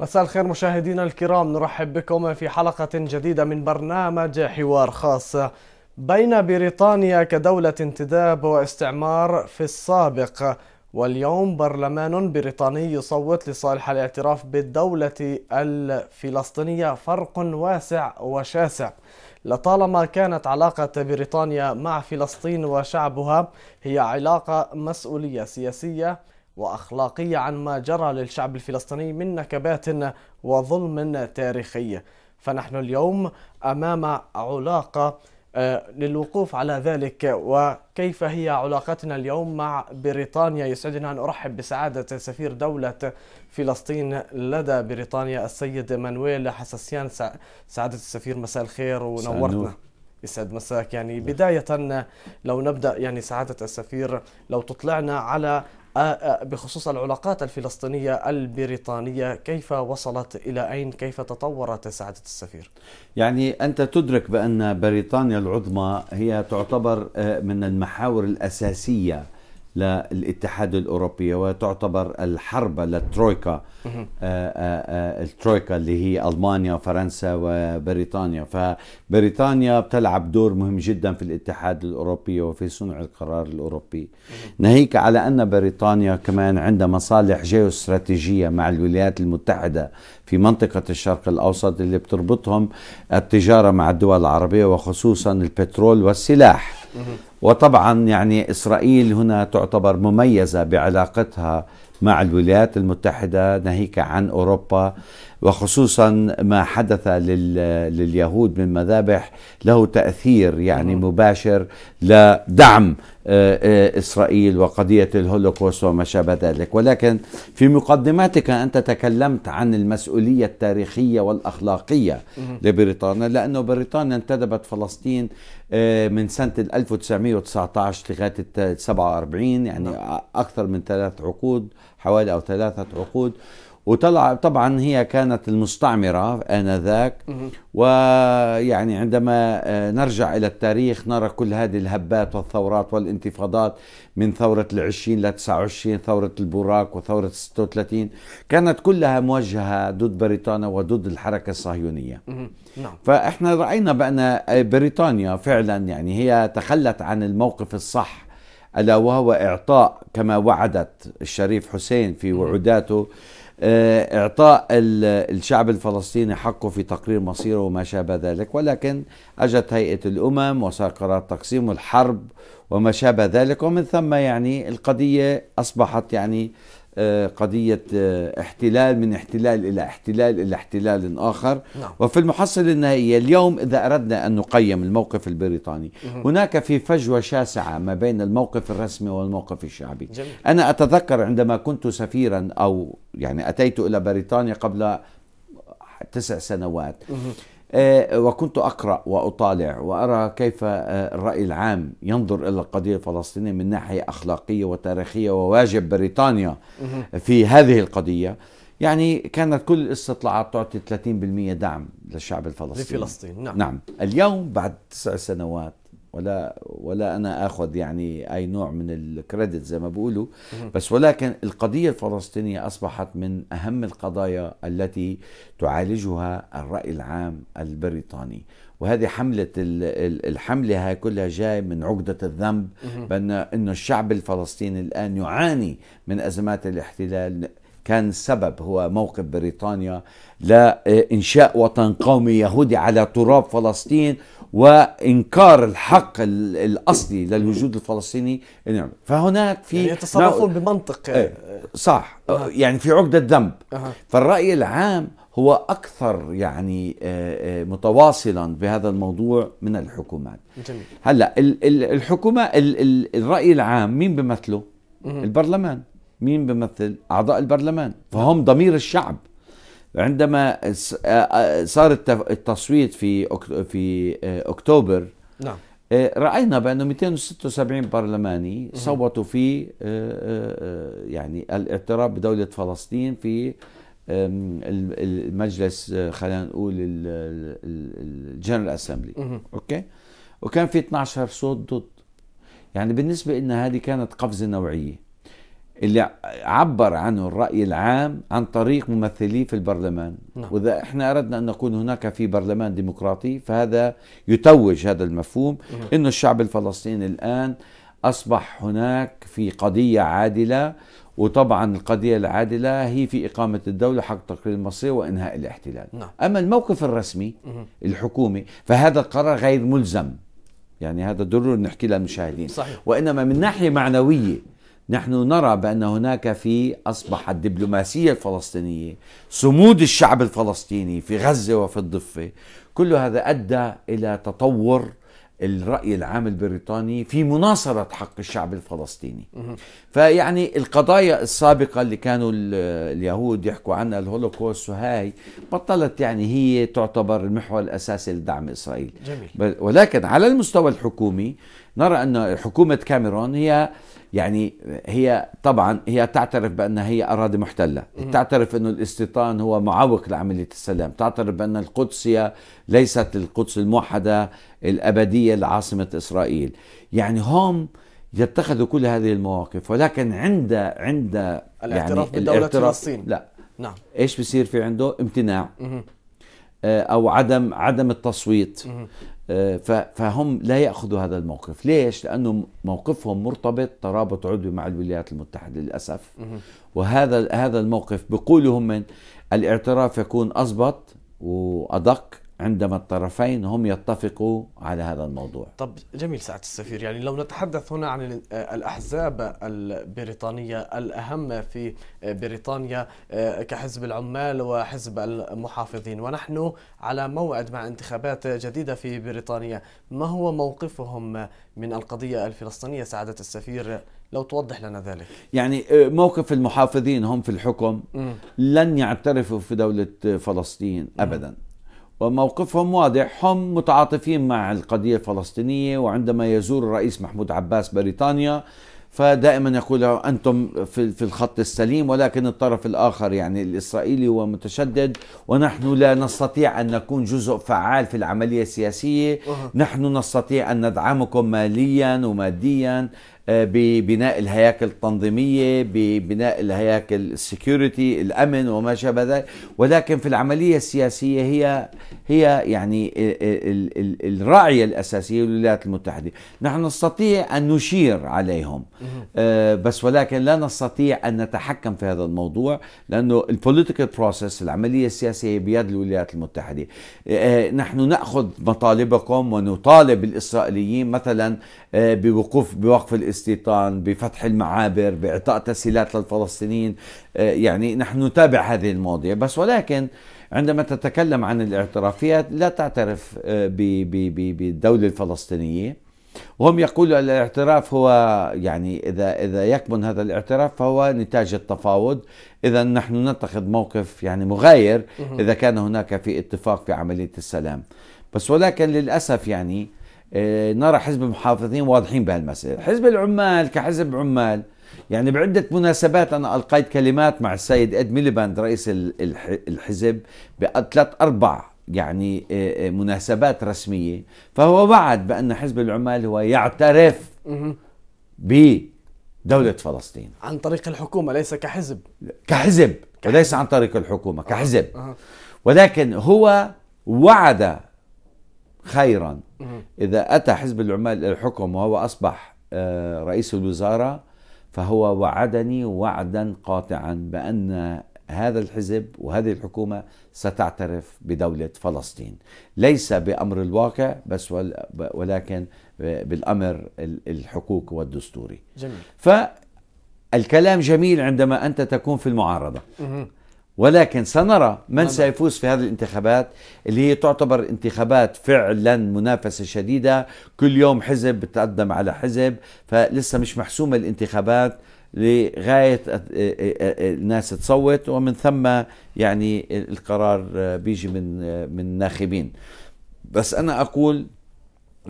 مساء الخير مشاهدينا الكرام نرحب بكم في حلقة جديدة من برنامج حوار خاص بين بريطانيا كدولة انتداب واستعمار في السابق واليوم برلمان بريطاني يصوت لصالح الاعتراف بالدولة الفلسطينية فرق واسع وشاسع لطالما كانت علاقة بريطانيا مع فلسطين وشعبها هي علاقة مسؤولية سياسية وأخلاقية عن ما جرى للشعب الفلسطيني من نكبات وظلم تاريخي فنحن اليوم أمام علاقة آه، للوقوف على ذلك وكيف هي علاقتنا اليوم مع بريطانيا يسعدنا أن أرحب بسعادة سفير دولة فلسطين لدى بريطانيا السيد مانويل حساسيان سعادة السفير مساء الخير ونورتنا يسعد مساك يعني نعم. بداية لو نبدأ يعني سعادة السفير لو تطلعنا على آه، آه، بخصوص العلاقات الفلسطينية البريطانية كيف وصلت إلى أين كيف تطورت سعادة السفير يعني أنت تدرك بأن بريطانيا العظمى هي تعتبر آه، من المحاور الأساسية للاتحاد الاوروبي وتعتبر الحرب للترويكا آه، آه، آه، الترويكا اللي هي المانيا وفرنسا وبريطانيا فبريطانيا بتلعب دور مهم جدا في الاتحاد الاوروبي وفي صنع القرار الاوروبي ناهيك على ان بريطانيا كمان عندها مصالح جيوستراتيجيه مع الولايات المتحده في منطقه الشرق الاوسط اللي بتربطهم التجاره مع الدول العربيه وخصوصا البترول والسلاح وطبعا يعني إسرائيل هنا تعتبر مميزة بعلاقتها مع الولايات المتحدة ناهيك عن أوروبا وخصوصا ما حدث لليهود من مذابح له تأثير يعني مباشر لدعم آه، آه، إسرائيل وقضية الهولوكوست وما شابه ذلك ولكن في مقدماتك أنت تكلمت عن المسؤولية التاريخية والأخلاقية لبريطانيا لأنه بريطانيا انتدبت فلسطين آه، من سنة 1919 لغاية 47 يعني نعم. أكثر من ثلاث عقود حوالي أو ثلاثة عقود وطلع طبعا هي كانت المستعمرة آنذاك ويعني عندما آه، نرجع إلى التاريخ نرى كل هذه الهبات والثورات والانتفاضات من ثورة العشرين ل 29 ثورة البراك وثورة 36 كانت كلها موجهة ضد بريطانيا وضد الحركة الصهيونية نعم. فإحنا رأينا بأن آه، بريطانيا فعلا يعني هي تخلت عن الموقف الصح ألا وهو إعطاء كما وعدت الشريف حسين في وعوداته آه، إعطاء الشعب الفلسطيني حقه في تقرير مصيره وما شابه ذلك ولكن أجت هيئة الأمم وصار قرار تقسيم الحرب وما شابه ذلك ومن ثم يعني القضية أصبحت يعني آه، قضية آه، احتلال من احتلال إلى احتلال إلى احتلال آخر نعم. وفي المحصلة النهائية اليوم إذا أردنا أن نقيم الموقف البريطاني هناك في فجوة شاسعة ما بين الموقف الرسمي والموقف الشعبي جميل. أنا أتذكر عندما كنت سفيرا أو يعني أتيت إلى بريطانيا قبل تسع سنوات آه، وكنت اقرا واطالع وارى كيف آه، الراي العام ينظر الى القضيه الفلسطينيه من ناحيه اخلاقيه وتاريخيه وواجب بريطانيا في هذه القضيه يعني كانت كل الاستطلاعات تعطي 30% دعم للشعب الفلسطيني لفلسطين نعم نعم اليوم بعد تسع سنوات ولا ولا انا اخذ يعني اي نوع من الكريدت زي ما بيقولوا بس ولكن القضيه الفلسطينيه اصبحت من اهم القضايا التي تعالجها الراي العام البريطاني وهذه حملة الحملة هاي كلها جاي من عقدة الذنب بأن أنه الشعب الفلسطيني الآن يعاني من أزمات الاحتلال كان السبب هو موقف بريطانيا لإنشاء وطن قومي يهودي على تراب فلسطين وإنكار الحق الأصلي للوجود الفلسطيني نعم. فهناك في يعني يتصرفون بمنطق إيه، صح يعني في عقدة ذنب فالرأي العام هو أكثر يعني آه، آه، متواصلا بهذا الموضوع من الحكومات جميل. هلا الحكومة الرأي العام مين بمثله؟ البرلمان مين بيمثل أعضاء البرلمان فهم ضمير الشعب عندما صار التصويت في في اكتوبر نعم راينا بانه 276 برلماني صوتوا في يعني الاعتراف بدوله فلسطين في المجلس خلينا نقول الجنرال اسامبلي اوكي وكان في 12 صوت ضد يعني بالنسبه لنا هذه كانت قفزه نوعيه اللي عبر عنه الرأي العام عن طريق ممثليه في البرلمان نعم. وإذا إحنا أردنا أن نكون هناك في برلمان ديمقراطي فهذا يتوج هذا المفهوم نعم. أن الشعب الفلسطيني الآن أصبح هناك في قضية عادلة وطبعا القضية العادلة هي في إقامة الدولة حق تقرير المصير وإنهاء الاحتلال نعم. أما الموقف الرسمي نعم. الحكومي فهذا القرار غير ملزم يعني هذا ضروري نحكي للمشاهدين صحيح. وإنما من ناحية معنوية نحن نرى بأن هناك في أصبح الدبلوماسية الفلسطينية صمود الشعب الفلسطيني في غزة وفي الضفة كل هذا أدى إلى تطور الرأي العام البريطاني في مناصرة حق الشعب الفلسطيني فيعني القضايا السابقة اللي كانوا اليهود يحكوا عنها الهولوكوست وهاي بطلت يعني هي تعتبر المحور الأساسي لدعم إسرائيل جميل. ولكن على المستوى الحكومي نرى أن حكومة كاميرون هي يعني هي طبعا هي تعترف بأنها هي أراضي محتلة تعترف أنه الاستيطان هو معوق لعملية السلام تعترف بأن القدس هي ليست القدس الموحدة الأبدية لعاصمة إسرائيل يعني هم يتخذوا كل هذه المواقف ولكن عند عند يعني الاعتراف يعني بالاعتراف بدولة فلسطين لا نعم ايش بصير في عنده امتناع آه، او عدم عدم التصويت آه، فهم لا ياخذوا هذا الموقف ليش لانه موقفهم مرتبط ترابط عضوي مع الولايات المتحده للاسف وهذا هذا الموقف بقولهم من الاعتراف يكون اضبط وادق عندما الطرفين هم يتفقوا على هذا الموضوع طب جميل سعادة السفير يعني لو نتحدث هنا عن الأحزاب البريطانية الأهم في بريطانيا آه، كحزب العمال وحزب المحافظين ونحن على موعد مع انتخابات جديدة في بريطانيا ما هو موقفهم من القضية الفلسطينية سعادة السفير لو توضح لنا ذلك يعني آه، موقف المحافظين هم في الحكم لن يعترفوا في دولة فلسطين أبدا م. وموقفهم واضح هم متعاطفين مع القضية الفلسطينية وعندما يزور الرئيس محمود عباس بريطانيا فدائما يقول أنتم في الخط السليم ولكن الطرف الآخر يعني الإسرائيلي هو متشدد ونحن لا نستطيع أن نكون جزء فعال في العملية السياسية نحن نستطيع أن ندعمكم ماليا وماديا آه، ببناء الهياكل التنظيمية ببناء الهياكل السكيورتي الأمن وما شابه ذلك ولكن في العملية السياسية هي هي يعني الراعية الأساسية للولايات المتحدة نحن نستطيع أن نشير عليهم آه، بس ولكن لا نستطيع أن نتحكم في هذا الموضوع لأنه البوليتيكال بروسيس العملية السياسية بيد الولايات المتحدة آه، نحن نأخذ مطالبكم ونطالب الإسرائيليين مثلا بوقوف بوقف الإسرائيليين بالاستيطان بفتح المعابر بإعطاء تسهيلات للفلسطينيين آه، يعني نحن نتابع هذه المواضيع بس ولكن عندما تتكلم عن الاعترافيات لا تعترف آه، بالدولة الفلسطينية وهم يقولوا الاعتراف هو يعني إذا إذا يكمن هذا الاعتراف فهو نتاج التفاوض إذا نحن نتخذ موقف يعني مغاير إذا كان هناك في اتفاق في عملية السلام بس ولكن للأسف يعني آه، نرى حزب المحافظين واضحين بهالمسألة حزب العمال كحزب عمال يعني بعدة مناسبات أنا ألقيت كلمات مع السيد إد ميليباند رئيس الحزب بثلاث أربع يعني آه، آه، مناسبات رسمية فهو وعد بأن حزب العمال هو يعترف بدولة فلسطين عن طريق الحكومة ليس كحزب كحزب وليس عن طريق الحكومة كحزب ولكن هو وعد خيرا إذا أتى حزب العمال إلى الحكم وهو أصبح آه، رئيس الوزارة فهو وعدني وعدا قاطعا بأن هذا الحزب وهذه الحكومة ستعترف بدولة فلسطين ليس بأمر الواقع بس ولكن بالأمر الحقوق والدستوري جميل. فالكلام جميل عندما أنت تكون في المعارضة ولكن سنرى من نعم. سيفوز في هذه الانتخابات اللي هي تعتبر انتخابات فعلا منافسة شديدة كل يوم حزب بتقدم على حزب فلسه مش محسومة الانتخابات لغاية الناس تصوت ومن ثم يعني القرار بيجي من من ناخبين بس أنا أقول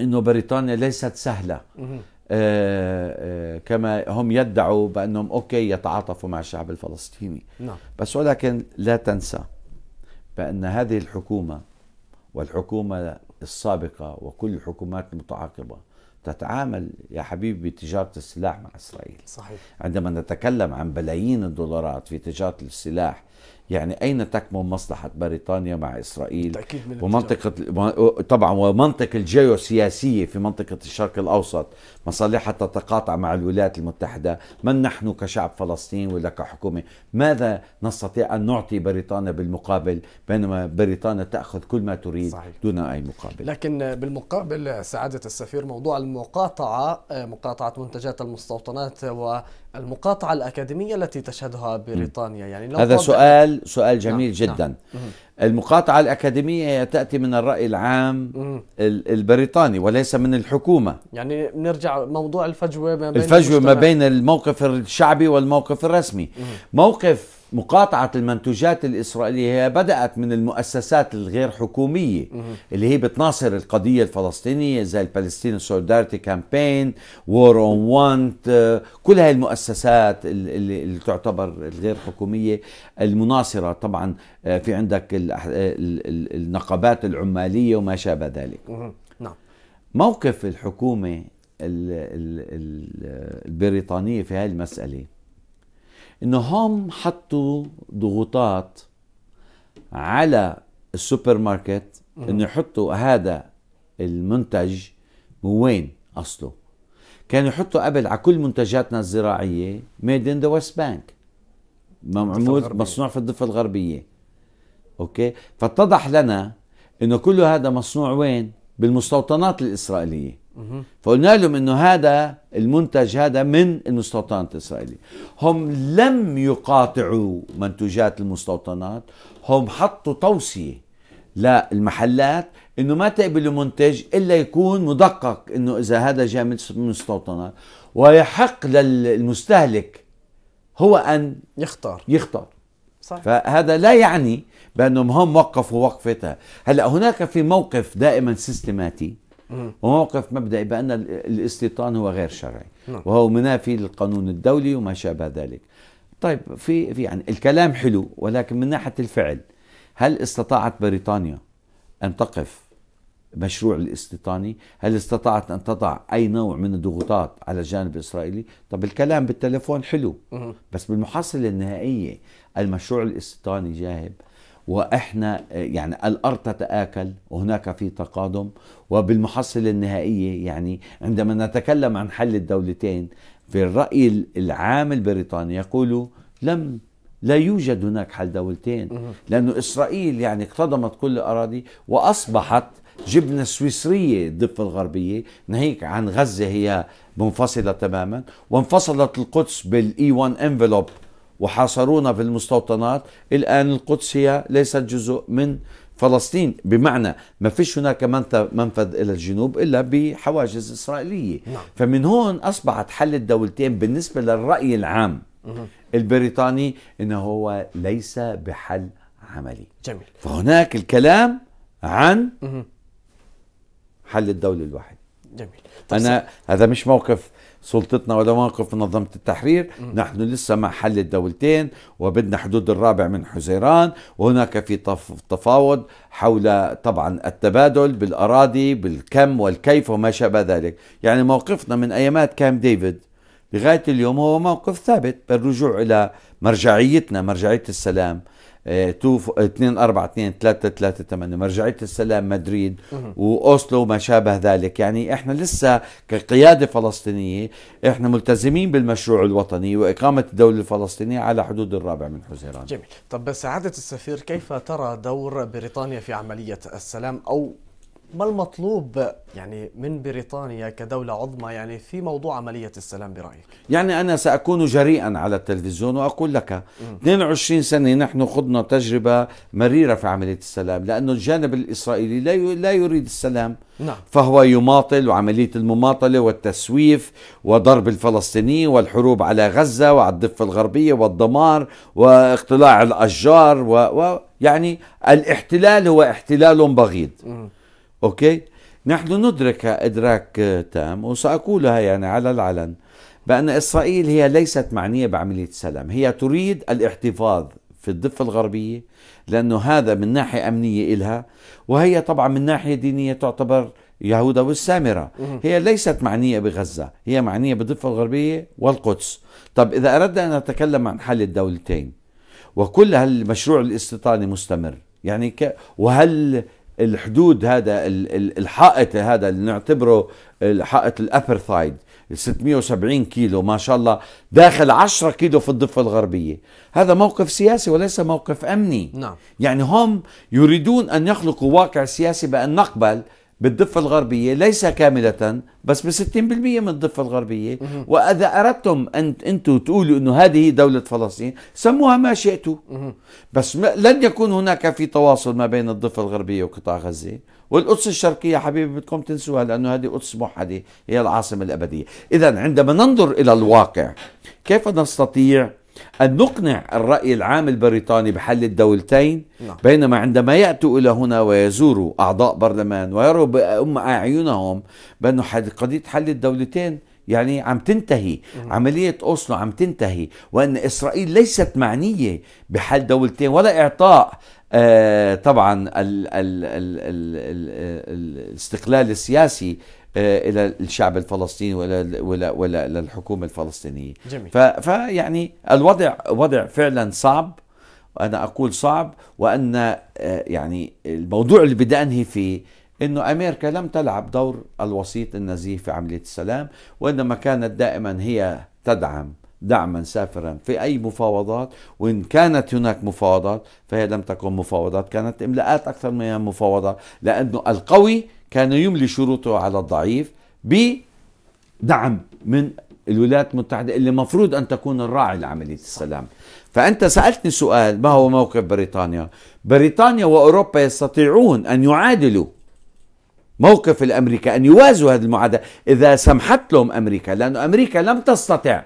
انه بريطانيا ليست سهله آه، آه، كما هم يدعوا بأنهم أوكي يتعاطفوا مع الشعب الفلسطيني نعم. بس ولكن لا تنسى بأن هذه الحكومة والحكومة السابقة وكل الحكومات المتعاقبة تتعامل يا حبيبي بتجارة السلاح مع إسرائيل صحيح. عندما نتكلم عن بلايين الدولارات في تجارة السلاح يعني أين تكمن مصلحة بريطانيا مع إسرائيل بالتأكيد من ومنطقة طبعا ومنطقة الجيوسياسية في منطقة الشرق الأوسط مصالحها تتقاطع مع الولايات المتحدة من نحن كشعب فلسطيني ولا كحكومة ماذا نستطيع أن نعطي بريطانيا بالمقابل بينما بريطانيا تأخذ كل ما تريد صحيح. دون أي مقابل لكن بالمقابل سعادة السفير موضوع المقاطعة مقاطعة منتجات المستوطنات و المقاطعة الأكاديمية التي تشهدها بريطانيا يعني لو هذا سؤال سؤال نعم، جميل نعم. جدا نعم. المقاطعة الأكاديمية هي تأتي من الرأي العام مم. البريطاني وليس من الحكومة يعني نرجع موضوع الفجوة ما بين الفجوة المجتمع. ما بين الموقف الشعبي والموقف الرسمي مم. موقف مقاطعة المنتوجات الإسرائيلية هي بدأت من المؤسسات الغير حكومية اللي هي بتناصر القضية الفلسطينية زي البالستين سوليداريتي كامبين وور اون وانت كل هاي المؤسسات اللي, اللي تعتبر الغير حكومية المناصرة طبعا آه، في عندك النقابات العمالية وما شابه ذلك نعم موقف الحكومة البريطانية في هاي المسألة انه هم حطوا ضغوطات على السوبر ماركت انه يحطوا هذا المنتج من وين اصله كانوا يحطوا قبل على كل منتجاتنا الزراعيه ميد ان ذا ويست بانك معمول مصنوع في الضفه الغربيه اوكي فاتضح لنا انه كل هذا مصنوع وين بالمستوطنات الاسرائيليه فقلنا لهم انه هذا المنتج هذا من المستوطنات الاسرائيليه هم لم يقاطعوا منتوجات المستوطنات هم حطوا توصيه للمحلات انه ما تقبلوا منتج الا يكون مدقق انه اذا هذا جاء من المستوطنات ويحق للمستهلك هو ان يختار يختار صح. فهذا لا يعني بانهم هم وقفوا وقفتها هلا هناك في موقف دائما سيستماتي وموقف مبدئي بأن الاستيطان هو غير شرعي نعم. وهو منافي للقانون الدولي وما شابه ذلك طيب في في يعني الكلام حلو ولكن من ناحيه الفعل هل استطاعت بريطانيا ان تقف مشروع الاستيطاني؟ هل استطاعت ان تضع اي نوع من الضغوطات على الجانب الاسرائيلي؟ طب الكلام بالتليفون حلو بس بالمحصله النهائيه المشروع الاستيطاني جاهب واحنا يعني الارض تتاكل وهناك في تقادم وبالمحصله النهائيه يعني عندما نتكلم عن حل الدولتين في الراي العام البريطاني يقول لم لا يوجد هناك حل دولتين لانه اسرائيل يعني اقتضمت كل الاراضي واصبحت جبنة سويسرية الضفة الغربية ناهيك عن غزة هي منفصلة تماما وانفصلت القدس بالاي 1 انفلوب وحاصرونا في المستوطنات الآن القدس هي ليست جزء من فلسطين بمعنى ما فيش هناك منفذ إلى الجنوب إلا بحواجز إسرائيلية نعم. فمن هون أصبحت حل الدولتين بالنسبة للرأي العام البريطاني إنه هو ليس بحل عملي جميل فهناك الكلام عن حل الدولة الواحد جميل أنا هذا مش موقف سلطتنا ولا موقف منظمة التحرير نحن لسه مع حل الدولتين وبدنا حدود الرابع من حزيران وهناك في تفاوض حول طبعا التبادل بالأراضي بالكم والكيف وما شابه ذلك يعني موقفنا من أيامات كام ديفيد لغاية اليوم هو موقف ثابت بالرجوع إلى مرجعيتنا مرجعية السلام 2 4 2 3 3 8 مرجعيه السلام مدريد واوسلو وما شابه ذلك يعني احنا لسه كقياده فلسطينيه احنا ملتزمين بالمشروع الوطني واقامه الدوله الفلسطينيه على حدود الرابع من حزيران جميل طب سعاده السفير كيف ترى دور بريطانيا في عمليه السلام او ما المطلوب يعني من بريطانيا كدولة عظمى يعني في موضوع عملية السلام برأيك؟ يعني أنا سأكون جريئا على التلفزيون وأقول لك م. 22 سنة نحن خضنا تجربة مريرة في عملية السلام لأن الجانب الإسرائيلي لا لا يريد السلام نعم. فهو يماطل وعملية المماطلة والتسويف وضرب الفلسطينيين والحروب على غزة وعلى الضفة الغربية والدمار واقتلاع الأشجار ويعني و... يعني الاحتلال هو احتلال بغيض م. أوكي نحن ندرك إدراك تام وسأقولها يعني على العلن بأن إسرائيل هي ليست معنية بعملية السلام هي تريد الاحتفاظ في الضفة الغربية لأنه هذا من ناحية أمنية إلها وهي طبعا من ناحية دينية تعتبر يهودا والسامرة هي ليست معنية بغزة هي معنية بالضفة الغربية والقدس طب إذا أردنا أن نتكلم عن حل الدولتين وكل هالمشروع الاستيطاني مستمر يعني ك... وهل الحدود هذا الحائط هذا اللي نعتبره الحائط الابرثايد 670 كيلو ما شاء الله داخل 10 كيلو في الضفة الغربية هذا موقف سياسي وليس موقف أمني نعم. يعني هم يريدون أن يخلقوا واقع سياسي بأن نقبل بالضفة الغربية ليس كاملة بس ب 60% من الضفة الغربية وإذا أردتم أن أنتم تقولوا أنه هذه دولة فلسطين سموها ما شئتوا بس لن يكون هناك في تواصل ما بين الضفة الغربية وقطاع غزة والقدس الشرقية حبيبي بدكم تنسوها لأنه هذه قدس موحدة هي العاصمة الأبدية إذا عندما ننظر إلى الواقع كيف نستطيع أن نقنع الرأي العام البريطاني بحل الدولتين نعم. بينما عندما يأتوا إلى هنا ويزوروا أعضاء برلمان ويروا بأم أعينهم بأن قضية حل الدولتين يعني عم تنتهي عملية أوسلو عم تنتهي وأن إسرائيل ليست معنية بحل دولتين ولا إعطاء آه طبعا الاستقلال السياسي آه، الى الشعب الفلسطيني ولا ولا ولا للحكومه الفلسطينيه جميل. فيعني الوضع وضع فعلا صعب انا اقول صعب وان آه، يعني الموضوع اللي بدي انهي فيه انه امريكا لم تلعب دور الوسيط النزيه في عمليه السلام وانما كانت دائما هي تدعم دعما سافرا في اي مفاوضات وان كانت هناك مفاوضات فهي لم تكن مفاوضات كانت املاءات اكثر من مفاوضات لانه القوي كان يملي شروطه على الضعيف بدعم من الولايات المتحدة اللي مفروض أن تكون الراعي لعملية السلام فأنت سألتني سؤال ما هو موقف بريطانيا بريطانيا وأوروبا يستطيعون أن يعادلوا موقف الأمريكا أن يوازوا هذه المعادلة إذا سمحت لهم أمريكا لأن أمريكا لم تستطع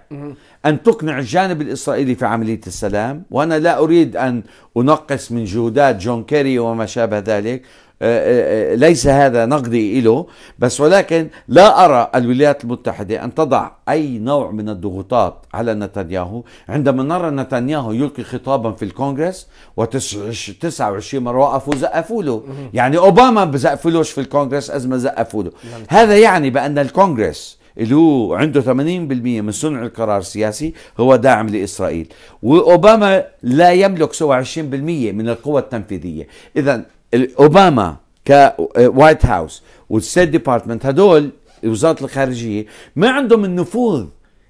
أن تقنع الجانب الإسرائيلي في عملية السلام وأنا لا أريد أن أنقص من جهودات جون كيري وما شابه ذلك آه، آه، آه، ليس هذا نقدي له بس ولكن لا أرى الولايات المتحدة أن تضع أي نوع من الضغوطات على نتنياهو عندما نرى نتنياهو يلقي خطابا في الكونغرس و29 مرة وقفوا زقفوا له يعني أوباما بزقفلوش في الكونغرس أزمة زقفوا له نعم. هذا يعني بأن الكونغرس اللي هو عنده 80% من صنع القرار السياسي هو داعم لإسرائيل وأوباما لا يملك سوى 20% من القوى التنفيذية إذا اوباما كوايت هاوس والستيت ديبارتمنت هدول وزاره الخارجيه ما عندهم النفوذ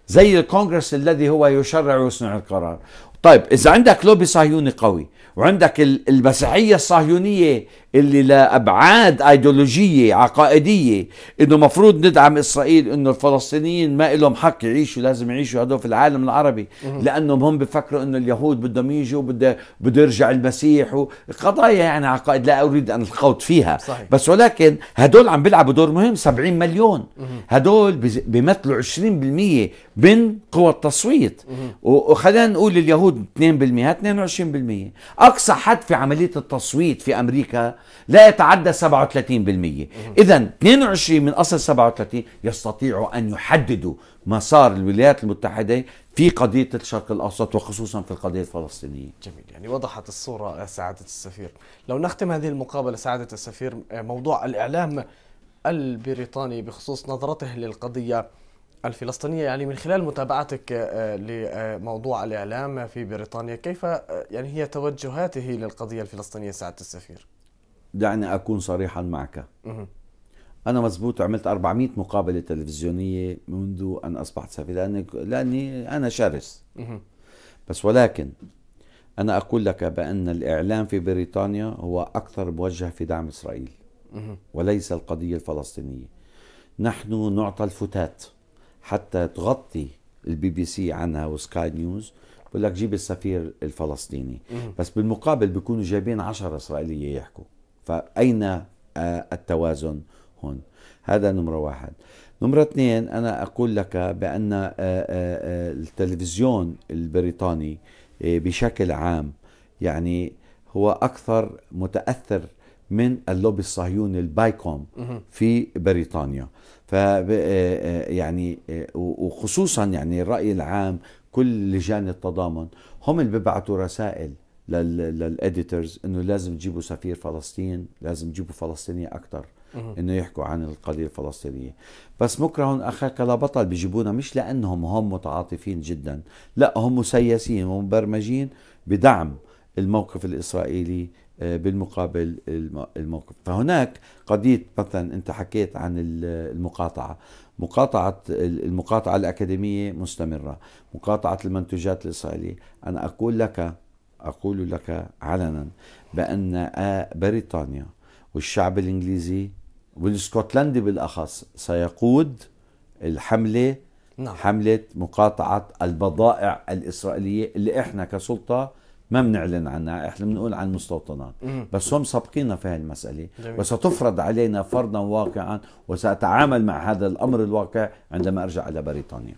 زي الكونغرس الذي هو يشرع ويصنع القرار طيب اذا عندك لوبي صهيوني قوي وعندك المسيحيه الصهيونيه اللي لابعاد ايديولوجيه عقائديه انه مفروض ندعم اسرائيل انه الفلسطينيين ما لهم حق يعيشوا لازم يعيشوا هدول في العالم العربي لانهم هم بفكروا انه اليهود بدهم يجوا بده بده يرجع المسيح قضايا يعني عقائد لا اريد ان الخوض فيها صحيح. بس ولكن هدول عم بيلعبوا دور مهم 70 مليون هدول بيمثلوا 20% من قوى التصويت وخلينا نقول اليهود 2% 22% اقصى حد في عمليه التصويت في امريكا لا يتعدى 37% إذا 22 من أصل 37 يستطيعوا أن يحددوا مسار الولايات المتحدة في قضية الشرق الأوسط وخصوصا في القضية الفلسطينية جميل يعني وضحت الصورة آه، سعادة السفير لو نختم هذه المقابلة سعادة السفير آه، موضوع الإعلام البريطاني بخصوص نظرته للقضية الفلسطينية يعني من خلال متابعتك آه، لموضوع الإعلام في بريطانيا كيف يعني هي توجهاته للقضية الفلسطينية سعادة السفير؟ دعني أكون صريحا معك أنا مزبوط عملت 400 مقابلة تلفزيونية منذ أن أصبحت سفير لأني, لأني أنا شرس بس ولكن أنا أقول لك بأن الإعلام في بريطانيا هو أكثر موجه في دعم إسرائيل وليس القضية الفلسطينية نحن نعطى الفتات حتى تغطي البي بي سي عنها وسكاي نيوز بقول لك جيب السفير الفلسطيني بس بالمقابل بيكونوا جايبين عشرة إسرائيلية يحكوا فأين آه، التوازن هون هذا نمرة واحد نمرة اثنين أنا أقول لك بأن آه، آه، التلفزيون البريطاني بشكل عام يعني هو أكثر متأثر من اللوبي الصهيوني البايكوم في بريطانيا ف يعني وخصوصا يعني الرأي العام كل لجان التضامن هم اللي ببعثوا رسائل للاديترز انه لازم تجيبوا سفير فلسطين لازم تجيبوا فلسطينيه اكثر انه يحكوا عن القضيه الفلسطينيه بس بكره هون اخاك لا بطل بيجيبونا مش لانهم هم متعاطفين جدا لا هم مسيسين ومبرمجين بدعم الموقف الاسرائيلي آه، بالمقابل الموقف فهناك قضية مثلا أنت حكيت عن المقاطعة مقاطعة المقاطعة الأكاديمية مستمرة مقاطعة المنتوجات الإسرائيلية أنا أقول لك أقول لك علنا بأن آه، بريطانيا والشعب الإنجليزي والاسكتلندي بالأخص سيقود الحملة نعم. حملة مقاطعة البضائع الإسرائيلية اللي إحنا كسلطة ما بنعلن عنها احنا بنقول عن مستوطنات بس هم سابقينا في هذه المسألة جميل. وستفرض علينا فرضا واقعا وسأتعامل مع هذا الأمر الواقع عندما أرجع إلى بريطانيا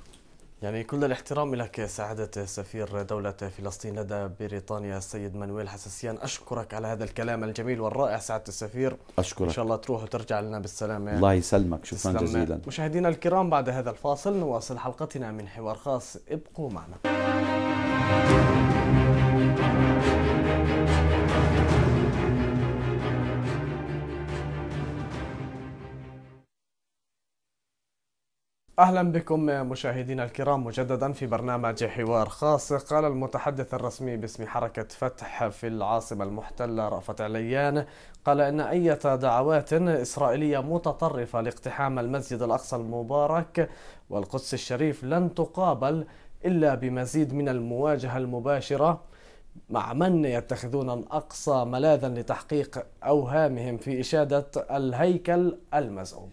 يعني كل الاحترام لك سعادة سفير دولة فلسطين لدى بريطانيا السيد مانويل حساسيان أشكرك على هذا الكلام الجميل والرائع سعادة السفير أشكرك إن شاء الله تروح وترجع لنا بالسلامة الله يسلمك شكرا جزيلا مشاهدينا الكرام بعد هذا الفاصل نواصل حلقتنا من حوار خاص ابقوا معنا اهلا بكم مشاهدينا الكرام مجددا في برنامج حوار خاص قال المتحدث الرسمي باسم حركه فتح في العاصمه المحتله رأفت عليان قال ان اي دعوات اسرائيليه متطرفه لاقتحام المسجد الاقصى المبارك والقدس الشريف لن تقابل الا بمزيد من المواجهه المباشره مع من يتخذون الاقصى ملاذا لتحقيق اوهامهم في اشاده الهيكل المزعوم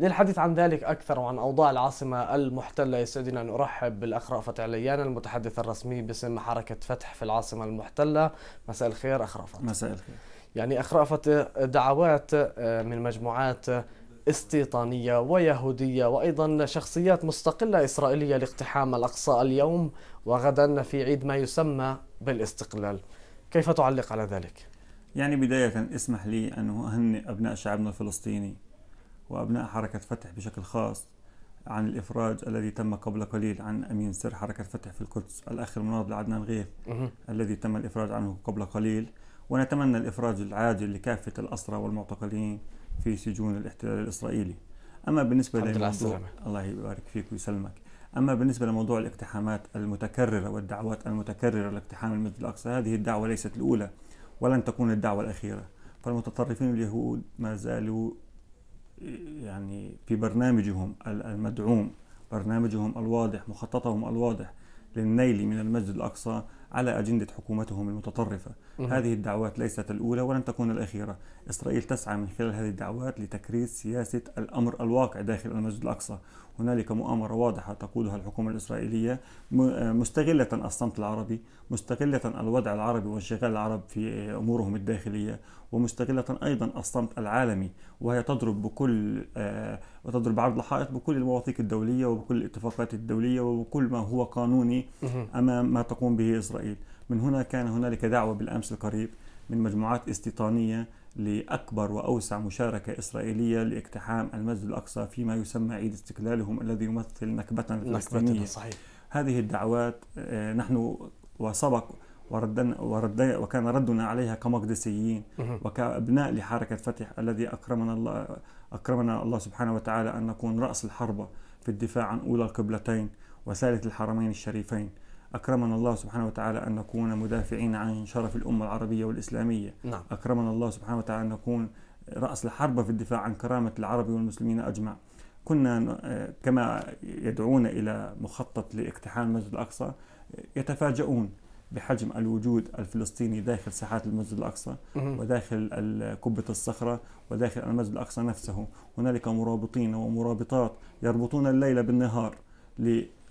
للحديث عن ذلك أكثر وعن أوضاع العاصمة المحتلة يسعدنا أن أرحب بالأخ رأفت عليان المتحدث الرسمي باسم حركة فتح في العاصمة المحتلة مساء الخير أخ رأفت مساء الخير يعني أخ رأفت دعوات آه، من مجموعات استيطانية ويهودية وأيضا شخصيات مستقلة إسرائيلية لاقتحام الأقصى اليوم وغدا في عيد ما يسمى بالاستقلال كيف تعلق على ذلك؟ يعني بداية اسمح لي أن أهنئ أبناء شعبنا الفلسطيني وأبناء حركة فتح بشكل خاص عن الإفراج الذي تم قبل قليل عن أمين سر حركة فتح في القدس الأخ المناضل عدنان غيث الذي تم الإفراج عنه قبل قليل ونتمنى الإفراج العاجل لكافة الأسرى والمعتقلين في سجون الاحتلال الإسرائيلي أما بالنسبة للموضوع الله يبارك فيك ويسلمك أما بالنسبة لموضوع الاقتحامات المتكررة والدعوات المتكررة لاقتحام المسجد الأقصى هذه الدعوة ليست الأولى ولن تكون الدعوة الأخيرة فالمتطرفين اليهود ما زالوا يعني في برنامجهم المدعوم برنامجهم الواضح مخططهم الواضح للنيل من المسجد الأقصى على أجندة حكومتهم المتطرفة مه. هذه الدعوات ليست الأولى ولن تكون الأخيرة إسرائيل تسعى من خلال هذه الدعوات لتكريس سياسة الأمر الواقع داخل المسجد الأقصى هنالك مؤامرة واضحة تقودها الحكومة الإسرائيلية مستغلة الصمت العربي مستغلة الوضع العربي وانشغال العرب في أمورهم الداخلية ومستغلة أيضا الصمت العالمي وهي تضرب بكل آه، وتضرب عرض الحائط بكل المواثيق الدولية وبكل الاتفاقات الدولية وبكل ما هو قانوني أمام ما تقوم به إسرائيل من هنا كان هنالك دعوة بالأمس القريب من مجموعات استيطانية لأكبر وأوسع مشاركة إسرائيلية لاقتحام المسجد الأقصى فيما يسمى عيد استقلالهم الذي يمثل نكبة فلسطينية صحيح. هذه الدعوات آه، نحن وسبق وردنا ورد وكان ردنا عليها كمقدسيين وكابناء لحركه فتح الذي اكرمنا الله اكرمنا الله سبحانه وتعالى ان نكون راس الحربه في الدفاع عن اولى القبلتين وثالث الحرمين الشريفين أكرمنا الله سبحانه وتعالى أن نكون مدافعين عن شرف الأمة العربية والإسلامية نعم. أكرمنا الله سبحانه وتعالى أن نكون رأس الحربة في الدفاع عن كرامة العرب والمسلمين أجمع كنا آه، كما يدعون إلى مخطط لاقتحام المسجد الأقصى يتفاجؤون بحجم الوجود الفلسطيني داخل ساحات المسجد الأقصى وداخل قبة الصخرة وداخل المسجد الأقصى نفسه هنالك مرابطين ومرابطات يربطون الليل بالنهار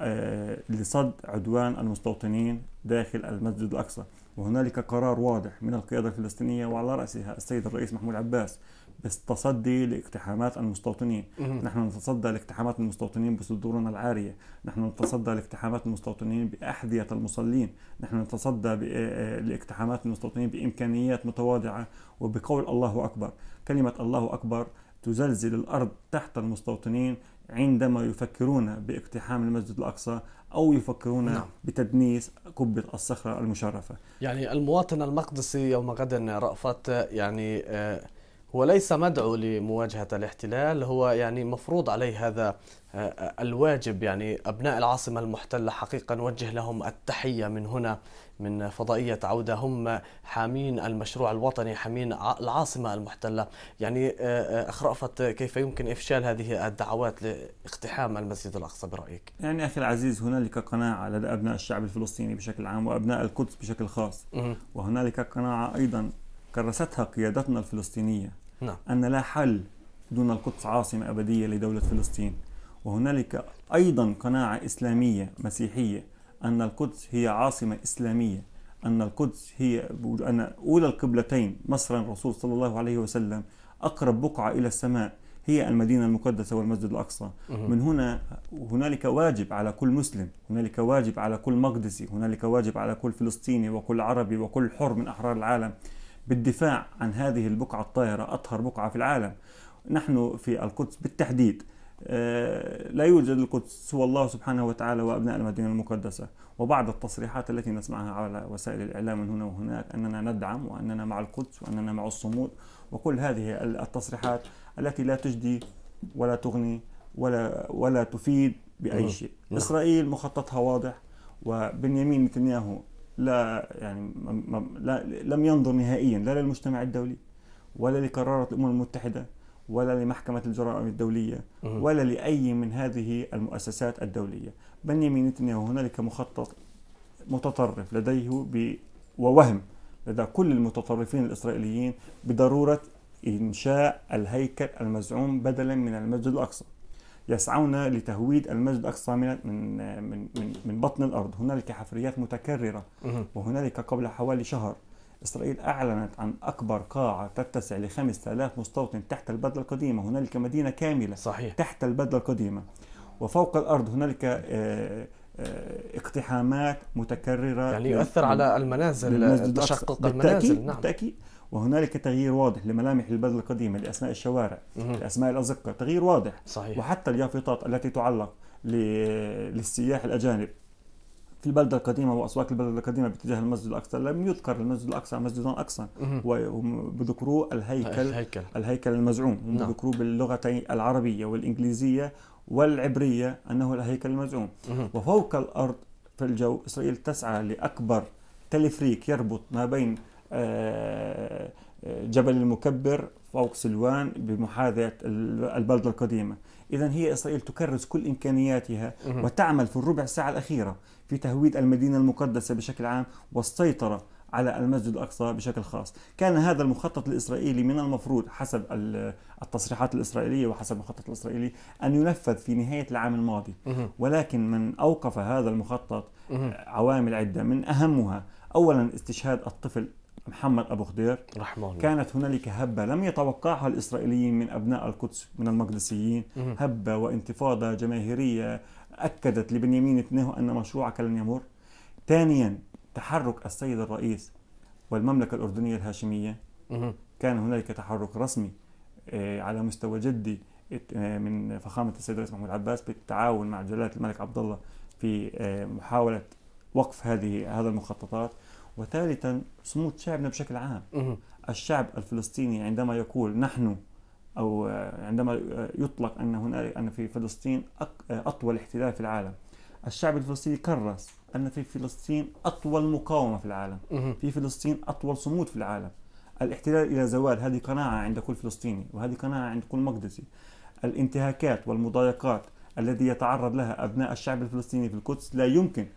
آه، لصد عدوان المستوطنين داخل المسجد الأقصى وهنالك قرار واضح من القيادة الفلسطينية وعلى رأسها السيد الرئيس محمود عباس بالتصدي لاقتحامات المستوطنين نحن نتصدى لاقتحامات المستوطنين بصدورنا العارية نحن نتصدى لاقتحامات المستوطنين بأحذية المصلين نحن نتصدى آه، آه، لاقتحامات المستوطنين بإمكانيات متواضعة وبقول الله أكبر كلمة الله أكبر تزلزل الأرض تحت المستوطنين عندما يفكرون باقتحام المسجد الأقصى أو يفكرون نعم. بتدنيس قبة الصخرة المشرفة يعني المواطن المقدسي يوم غدا رأفت يعني آه هو ليس مدعو لمواجهة الاحتلال هو يعني مفروض عليه هذا آه، آه، الواجب يعني أبناء العاصمة المحتلة حقيقة نوجه لهم التحية من هنا من فضائية عودة هم حامين المشروع الوطني حامين العاصمة المحتلة يعني آه، أخرأفت كيف يمكن إفشال هذه الدعوات لاقتحام المسجد الأقصى برأيك يعني أخي العزيز هنالك قناعة لدى أبناء الشعب الفلسطيني بشكل عام وأبناء القدس بشكل خاص وهنالك قناعة أيضا كرستها قيادتنا الفلسطينية نعم. أن لا حل دون القدس عاصمة أبدية لدولة فلسطين وهنالك أيضا قناعة إسلامية مسيحية أن القدس هي عاصمة إسلامية أن القدس هي أن أولى القبلتين مصر الرسول صلى الله عليه وسلم أقرب بقعة إلى السماء هي المدينة المقدسة والمسجد الأقصى من هنا هنالك واجب على كل مسلم هنالك واجب على كل مقدسي هنالك واجب على كل فلسطيني وكل عربي وكل حر من أحرار العالم بالدفاع عن هذه البقعة الطاهرة أطهر بقعة في العالم نحن في القدس بالتحديد آه، لا يوجد القدس سوى الله سبحانه وتعالى وأبناء المدينة المقدسة وبعض التصريحات التي نسمعها على وسائل الإعلام من هنا وهناك أننا ندعم وأننا مع القدس وأننا مع الصمود وكل هذه التصريحات التي لا تجدي ولا تغني ولا ولا تفيد بأي نعم. شيء نعم. إسرائيل مخططها واضح وبنيامين نتنياهو لا يعني لا لم ينظر نهائيا لا للمجتمع الدولي ولا لقرارات الامم المتحده ولا لمحكمة الجرائم الدولية ولا لأي من هذه المؤسسات الدولية بنيامين نتنياهو هنالك مخطط متطرف لديه ب... ووهم لدى كل المتطرفين الإسرائيليين بضرورة إنشاء الهيكل المزعوم بدلا من المسجد الأقصى يسعون لتهويد المسجد الاقصى من من من من بطن الارض هنالك حفريات متكرره وهنالك قبل حوالي شهر إسرائيل أعلنت عن أكبر قاعة تتسع ل 5000 مستوطن تحت البدلة القديمة هنالك مدينة كاملة صحيح. تحت البدلة القديمة وفوق الأرض هنالك آه، آه، اقتحامات متكررة يعني يؤثر على المنازل تشقق المنازل نعم بالتأكيد وهنالك تغيير واضح لملامح البلد القديمه لاسماء الشوارع لاسماء الازقه تغيير واضح صحيح. وحتى اليافطات التي تعلق للسياح الاجانب في البلدة القديمة وأسواق البلدة القديمة باتجاه المسجد الأقصى لم يذكر المسجد الأقصى مسجدا أقصى وبذكروه الهيكل الهيكل, الهيكل المزعوم نعم. بذكروه باللغتين العربية والإنجليزية والعبرية أنه الهيكل المزعوم وفوق الأرض في الجو إسرائيل تسعى لأكبر تلفريك يربط ما بين آه، آه، جبل المكبر فوق سلوان بمحاذاة البلدة القديمة إذا هي إسرائيل تكرس كل إمكانياتها وتعمل في الربع ساعة الأخيرة في تهويد المدينة المقدسة بشكل عام والسيطرة على المسجد الأقصى بشكل خاص كان هذا المخطط الإسرائيلي من المفروض حسب التصريحات الإسرائيلية وحسب المخطط الإسرائيلي أن ينفذ في نهاية العام الماضي ولكن من أوقف هذا المخطط عوامل عدة من أهمها أولا استشهاد الطفل محمد أبو خدير رحمه الله كانت هنالك هبة لم يتوقعها الإسرائيليين من أبناء القدس من المقدسيين هبة وانتفاضة جماهيرية أكدت لبنيامين نتنياهو أن مشروعك لن يمر ثانيا تحرك السيد الرئيس والمملكة الأردنية الهاشمية كان هنالك تحرك رسمي آه، على مستوى جدي آه، من فخامة السيد الرئيس محمود عباس بالتعاون مع جلالة الملك عبد الله في آه، محاولة وقف هذه هذا المخططات وثالثا صمود شعبنا بشكل عام الشعب الفلسطيني عندما يقول نحن أو آه، عندما آه، يطلق أن هنالك أن في فلسطين آه، أطول احتلال في العالم الشعب الفلسطيني كرس أن في فلسطين أطول مقاومة في العالم في فلسطين أطول صمود في العالم الاحتلال إلى زوال هذه قناعة عند كل فلسطيني وهذه قناعة عند كل مقدسي الانتهاكات والمضايقات الذي يتعرض لها أبناء الشعب الفلسطيني في القدس لا يمكن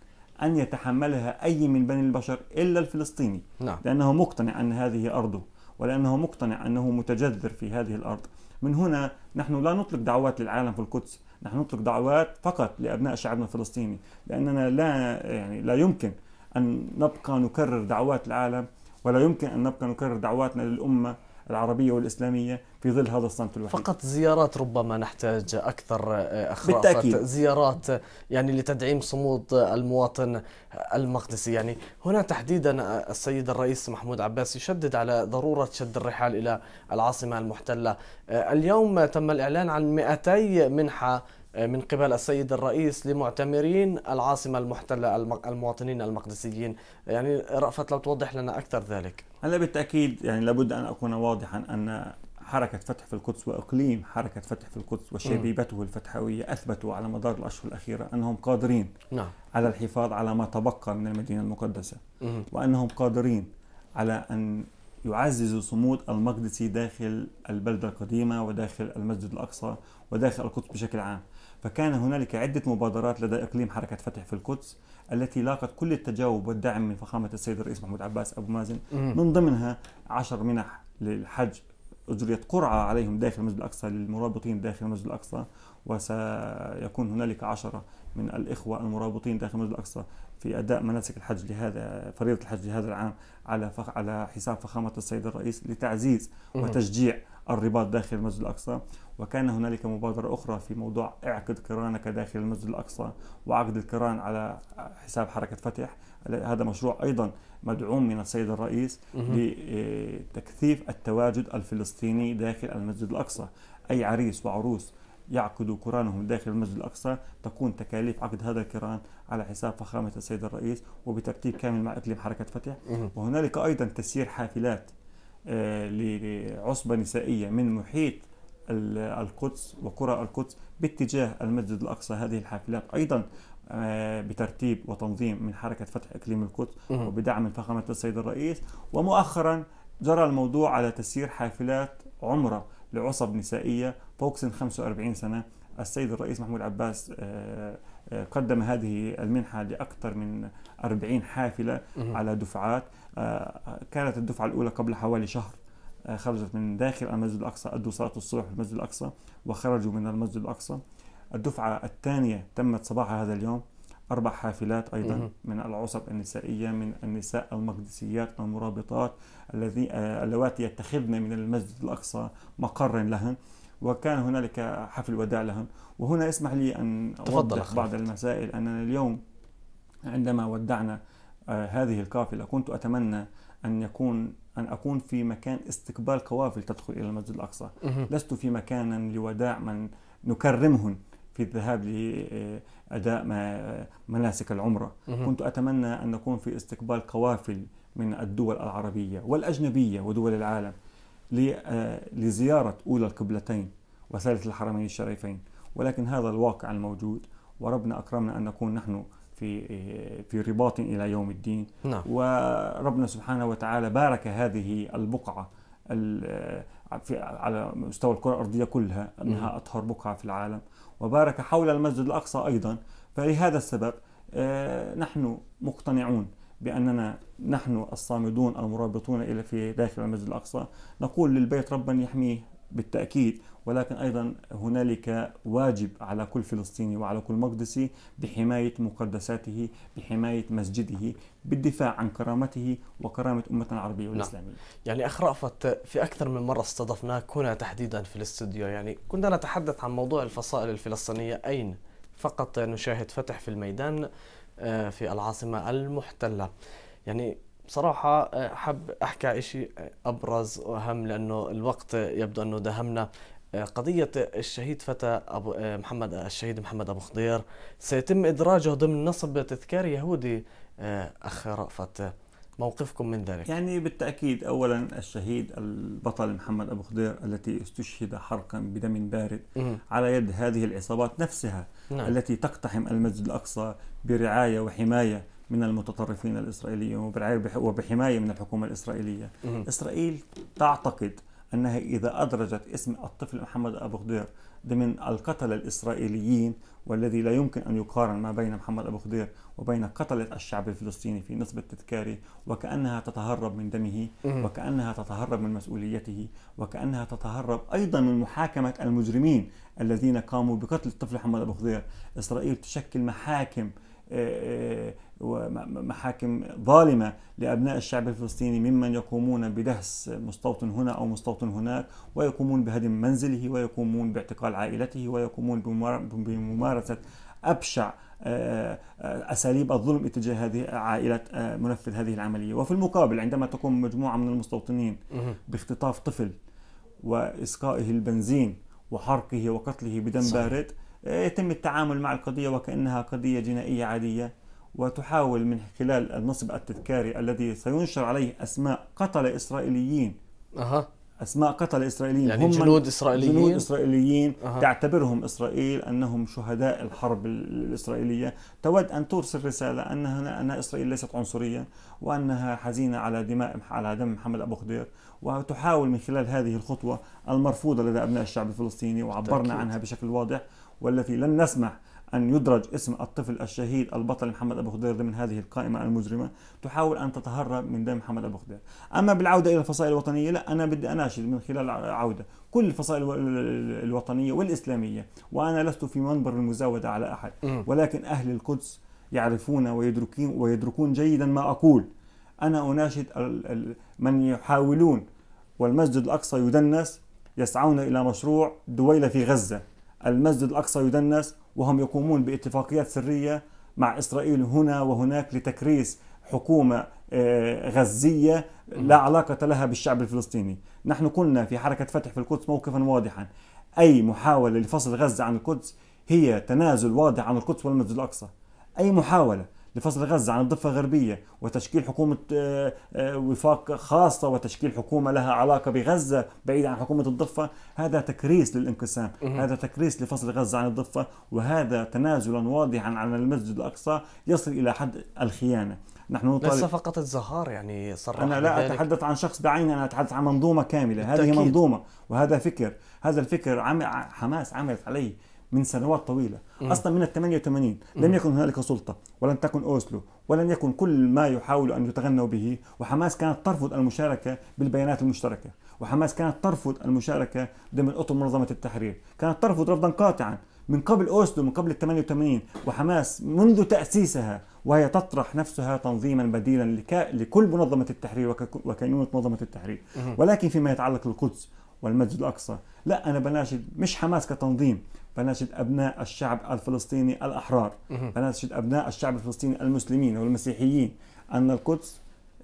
أن يتحملها أي من بني البشر إلا الفلسطيني نعم. لأنه مقتنع أن هذه أرضه ولأنه مقتنع أنه متجذر في هذه الأرض من هنا نحن لا نطلق دعوات للعالم في القدس نحن نطلق دعوات فقط لأبناء شعبنا الفلسطيني لأننا لا يعني لا يمكن أن نبقى نكرر دعوات العالم ولا يمكن أن نبقى نكرر دعواتنا للأمة العربية والإسلامية في ظل هذا الصمت الوحيد فقط زيارات ربما نحتاج اكثر آه، اخراجات بالتاكيد زيارات يعني لتدعيم صمود المواطن المقدسي يعني هنا تحديدا آه، السيد الرئيس محمود عباس يشدد على ضروره شد الرحال الى العاصمه المحتله آه، اليوم تم الاعلان عن 200 منحه من قبل السيد الرئيس لمعتمرين العاصمة المحتلة المواطنين المقدسيين يعني رأفت لو توضح لنا أكثر ذلك هلا بالتأكيد يعني لابد أن أكون واضحا أن حركة فتح في القدس وإقليم حركة فتح في القدس وشبيبته الفتحوية أثبتوا على مدار الأشهر الأخيرة أنهم قادرين نعم. على الحفاظ على ما تبقى من المدينة المقدسة مم. وأنهم قادرين على أن يعززوا صمود المقدسي داخل البلدة القديمة وداخل المسجد الأقصى وداخل القدس بشكل عام فكان هنالك عدة مبادرات لدى إقليم حركة فتح في القدس التي لاقت كل التجاوب والدعم من فخامة السيد الرئيس محمود عباس أبو مازن من ضمنها عشر منح للحج أجريت قرعة عليهم داخل المسجد الأقصى للمرابطين داخل المسجد الأقصى وسيكون هنالك عشرة من الإخوة المرابطين داخل المسجد الأقصى في أداء مناسك الحج لهذا فريضة الحج لهذا العام على فخ على حساب فخامة السيد الرئيس لتعزيز وتشجيع الرباط داخل المسجد الأقصى وكان هنالك مبادرة أخرى في موضوع اعقد قرانك داخل المسجد الأقصى وعقد القران على حساب حركة فتح هذا مشروع أيضا مدعوم من السيد الرئيس لتكثيف التواجد الفلسطيني داخل المسجد الأقصى أي عريس وعروس يعقدوا قرانهم داخل المسجد الأقصى تكون تكاليف عقد هذا القران على حساب فخامة السيد الرئيس وبترتيب كامل مع إقليم حركة فتح وهنالك أيضا تسيير حافلات آه، لعصبة نسائية من محيط القدس وقرى القدس باتجاه المسجد الأقصى هذه الحافلات أيضا آه، بترتيب وتنظيم من حركة فتح إقليم القدس وبدعم من فخامة السيد الرئيس ومؤخرا جرى الموضوع على تسيير حافلات عمرة لعصب نسائية فوق سن 45 سنة السيد الرئيس محمود عباس آه، آه، قدم هذه المنحة لأكثر من 40 حافلة على دفعات كانت الدفعة الأولى قبل حوالي شهر خرجت من داخل المسجد الأقصى أدوا صلاة الصبح في المسجد الأقصى وخرجوا من المسجد الأقصى الدفعة الثانية تمت صباح هذا اليوم أربع حافلات أيضا من العصب النسائية من النساء المقدسيات المرابطات الذي آه، اللواتي يتخذن من المسجد الأقصى مقرا لهن وكان هنالك حفل وداع لهن وهنا اسمح لي أن أوضح بعض المسائل أننا اليوم عندما ودعنا آه، هذه القافلة كنت أتمنى أن يكون أن أكون في مكان استقبال قوافل تدخل إلى المسجد الأقصى لست في مكان لوداع من نكرمهم في الذهاب لأداء مناسك العمرة كنت أتمنى أن نكون في استقبال قوافل من الدول العربية والأجنبية ودول العالم آه، لزيارة أولى القبلتين وثالث الحرمين الشريفين ولكن هذا الواقع الموجود وربنا أكرمنا أن نكون نحن في آه، في رباط إلى يوم الدين نعم. وربنا سبحانه وتعالى بارك هذه البقعة آه، في على مستوى الكرة الأرضية كلها أنها أطهر بقعة في العالم وبارك حول المسجد الأقصى أيضا فلهذا السبب آه، نحن مقتنعون بأننا نحن الصامدون المرابطون إلى في داخل المسجد الأقصى نقول للبيت ربا يحميه بالتأكيد ولكن أيضا هنالك واجب على كل فلسطيني وعلى كل مقدسي بحماية مقدساته بحماية مسجده بالدفاع عن كرامته وكرامة أمتنا العربية نعم. والإسلامية نعم. يعني أخ رأفت في أكثر من مرة استضفناك هنا تحديدا في الاستوديو يعني كنا نتحدث عن موضوع الفصائل الفلسطينية أين فقط نشاهد فتح في الميدان آه، في العاصمة المحتلة يعني بصراحة آه، حاب أحكي إشي آه، أبرز وأهم لأنه الوقت يبدو أنه دهمنا آه، قضية الشهيد فتى أبو محمد الشهيد محمد أبو خضير سيتم إدراجه ضمن نصب تذكار يهودي أخ رأفت موقفكم من ذلك يعني بالتأكيد أولا الشهيد البطل محمد أبو خضير التي استشهد حرقا بدم بارد م. على يد هذه العصابات نفسها نعم. التي تقتحم المسجد الأقصى برعاية وحماية من المتطرفين الإسرائيليين وبحماية من الحكومة الإسرائيلية إسرائيل تعتقد أنها إذا أدرجت اسم الطفل محمد أبو خضير ضمن القتلة الإسرائيليين والذي لا يمكن أن يقارن ما بين محمد أبو خضير وبين قتلة الشعب الفلسطيني في نسبة تذكاري وكأنها تتهرب من دمه وكأنها تتهرب من مسؤوليته وكأنها تتهرب أيضا من محاكمة المجرمين الذين قاموا بقتل الطفل محمد أبو خضير إسرائيل تشكل محاكم آه، آه، ومحاكم ظالمة لأبناء الشعب الفلسطيني ممن يقومون بدهس مستوطن هنا أو مستوطن هناك ويقومون بهدم منزله ويقومون باعتقال عائلته ويقومون بممارسة أبشع آه، أساليب الظلم اتجاه هذه عائلة منفذ هذه العملية وفي المقابل عندما تقوم مجموعة من المستوطنين باختطاف طفل وإسقائه البنزين وحرقه وقتله بدم بارد يتم التعامل مع القضية وكأنها قضية جنائية عادية وتحاول من خلال النصب التذكاري الذي سينشر عليه أسماء قتلة إسرائيليين أه. أسماء قتلة إسرائيليين يعني هم جنود إسرائيليين جنود إسرائيليين أه. تعتبرهم إسرائيل أنهم شهداء الحرب الإسرائيلية تود أن ترسل رسالة أنها أن إسرائيل ليست عنصرية وأنها حزينة على دماء على دم محمد أبو خدير وتحاول من خلال هذه الخطوة المرفوضة لدى أبناء الشعب الفلسطيني وعبرنا عنها بشكل واضح والتي لن نسمح أن يدرج اسم الطفل الشهيد البطل محمد أبو خضير ضمن هذه القائمة المجرمة تحاول أن تتهرب من دم محمد أبو خضير أما بالعودة إلى الفصائل الوطنية لا أنا بدي أناشد من خلال عودة كل الفصائل الوطنية والإسلامية وأنا لست في منبر المزاودة على أحد ولكن أهل القدس يعرفون ويدركون, ويدركون جيدا ما أقول أنا أناشد من يحاولون والمسجد الأقصى يدنس يسعون إلى مشروع دويلة في غزة المسجد الأقصى يدنس وهم يقومون باتفاقيات سرية مع إسرائيل هنا وهناك لتكريس حكومة آه، غزية لا علاقة لها بالشعب الفلسطيني نحن قلنا في حركة فتح في القدس موقفا واضحا أي محاولة لفصل غزة عن القدس هي تنازل واضح عن القدس والمسجد الأقصى أي محاولة لفصل غزة عن الضفة الغربية وتشكيل حكومة آه، آه، وفاق خاصة وتشكيل حكومة لها علاقة بغزة بعيدة عن حكومة الضفة هذا تكريس للانقسام هذا تكريس لفصل غزة عن الضفة وهذا تنازلا واضحا عن المسجد الأقصى يصل إلى حد الخيانة نحن نطالب ليس فقط الزهار يعني صرح أنا لا أتحدث عن شخص بعينه أنا أتحدث عن منظومة كاملة بالتأكيد. هذه منظومة وهذا فكر هذا الفكر عم حماس عملت عليه من سنوات طويلة مم. أصلا من الثمانية وثمانين لم يكن هنالك سلطة ولم تكن أوسلو ولم يكن كل ما يحاولوا أن يتغنوا به وحماس كانت ترفض المشاركة بالبيانات المشتركة وحماس كانت ترفض المشاركة ضمن أطر منظمة التحرير كانت ترفض رفضا قاطعا من قبل أوسلو من قبل 88 وحماس منذ تأسيسها وهي تطرح نفسها تنظيما بديلا لك... لكل منظمة التحرير وك... وكينونة منظمة التحرير ولكن فيما يتعلق بالقدس والمسجد الأقصى لا أنا بناشد مش حماس كتنظيم بناشد أبناء الشعب الفلسطيني الأحرار بناشد أبناء الشعب الفلسطيني المسلمين والمسيحيين أن القدس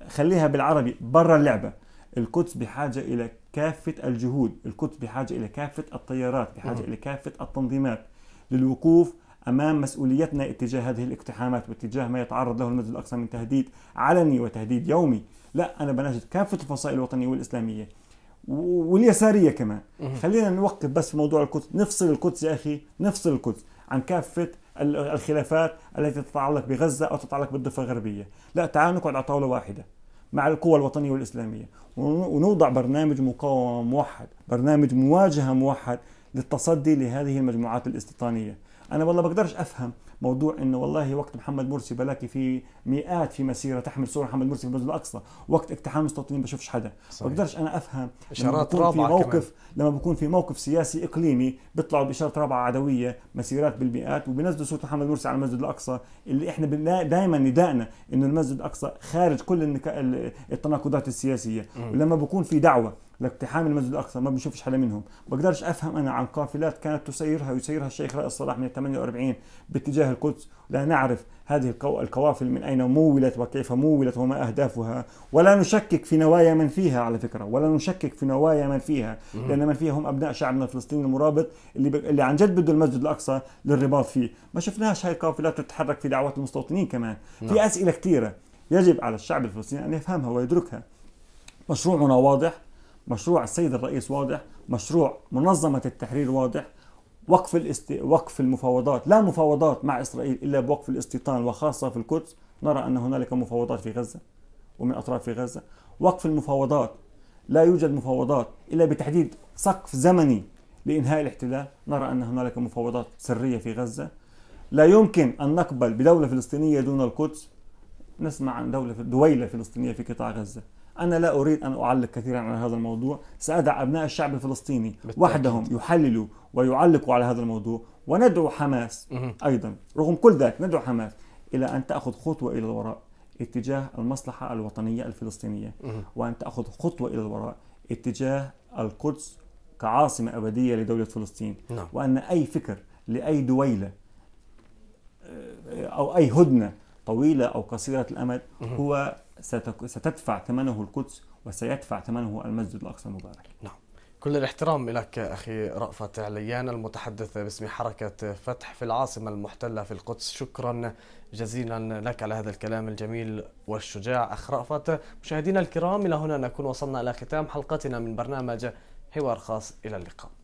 خليها بالعربي برا اللعبة القدس بحاجة إلى كافة الجهود القدس بحاجة إلى كافة التيارات بحاجة إلى كافة التنظيمات للوقوف امام مسؤوليتنا اتجاه هذه الاقتحامات واتجاه ما يتعرض له المسجد الاقصى من تهديد علني وتهديد يومي لا انا بناشد كافه الفصائل الوطنيه والاسلاميه واليساريه كمان خلينا نوقف بس في موضوع القدس نفصل القدس يا اخي نفصل القدس عن كافه الخلافات التي تتعلق بغزه او تتعلق بالضفه الغربيه لا تعالوا نقعد على طاوله واحده مع القوى الوطنيه والاسلاميه ونوضع برنامج مقاومه موحد برنامج مواجهه موحد للتصدي لهذه المجموعات الاستيطانيه انا والله بقدرش افهم موضوع انه والله وقت محمد مرسي بلاقي في مئات في مسيره تحمل صوره محمد مرسي في المسجد الاقصى وقت اقتحام ما بشوفش حدا ما بقدرش انا افهم اشارات رابعه في موقف كمان. لما بكون في موقف سياسي اقليمي بيطلعوا باشاره رابعه عدويه مسيرات بالمئات وبينزلوا صوره محمد مرسي على المسجد الاقصى اللي احنا دائما ندائنا انه المسجد الاقصى خارج كل التناقضات السياسيه ولما بكون في دعوه لاقتحام المسجد الاقصى ما بنشوفش حدا منهم بقدرش افهم انا عن قافلات كانت تسيرها ويسيرها الشيخ رائد صلاح من 48 باتجاه القدس لا نعرف هذه القوافل من أين مولت وكيف مولت وما أهدافها ولا نشكك في نوايا من فيها على فكرة ولا نشكك في نوايا من فيها لأن من فيها هم أبناء شعبنا الفلسطيني المرابط اللي, ب... اللي عن جد بده المسجد الأقصى للرباط فيه ما شفناش هاي القافلات تتحرك في دعوات المستوطنين كمان في نعم. أسئلة كثيرة يجب على الشعب الفلسطيني أن يفهمها ويدركها مشروعنا واضح مشروع السيد الرئيس واضح مشروع منظمة التحرير واضح وقف الاست... وقف المفاوضات لا مفاوضات مع اسرائيل الا بوقف الاستيطان وخاصه في القدس نرى ان هنالك مفاوضات في غزه ومن اطراف في غزه وقف المفاوضات لا يوجد مفاوضات الا بتحديد سقف زمني لانهاء الاحتلال نرى ان هنالك مفاوضات سريه في غزه لا يمكن ان نقبل بدوله فلسطينيه دون القدس نسمع عن دوله دويله فلسطينيه في قطاع غزه أنا لا أريد أن أعلق كثيرا على هذا الموضوع سأدع أبناء الشعب الفلسطيني بالتأكيد. وحدهم يحللوا ويعلقوا على هذا الموضوع وندعو حماس أيضا رغم كل ذلك ندعو حماس إلى أن تأخذ خطوة إلى الوراء اتجاه المصلحة الوطنية الفلسطينية وأن تأخذ خطوة إلى الوراء اتجاه القدس كعاصمة أبدية لدولة فلسطين نعم. وأن أي فكر لأي دويلة أو أي هدنة طويلة أو قصيرة الأمد هو ستدفع ثمنه القدس وسيدفع ثمنه المسجد الأقصى المبارك نعم كل الاحترام لك أخي رأفت عليان المتحدث باسم حركة فتح في العاصمة المحتلة في القدس شكرا جزيلا لك على هذا الكلام الجميل والشجاع أخ رأفت مشاهدينا الكرام إلى هنا نكون وصلنا إلى ختام حلقتنا من برنامج حوار خاص إلى اللقاء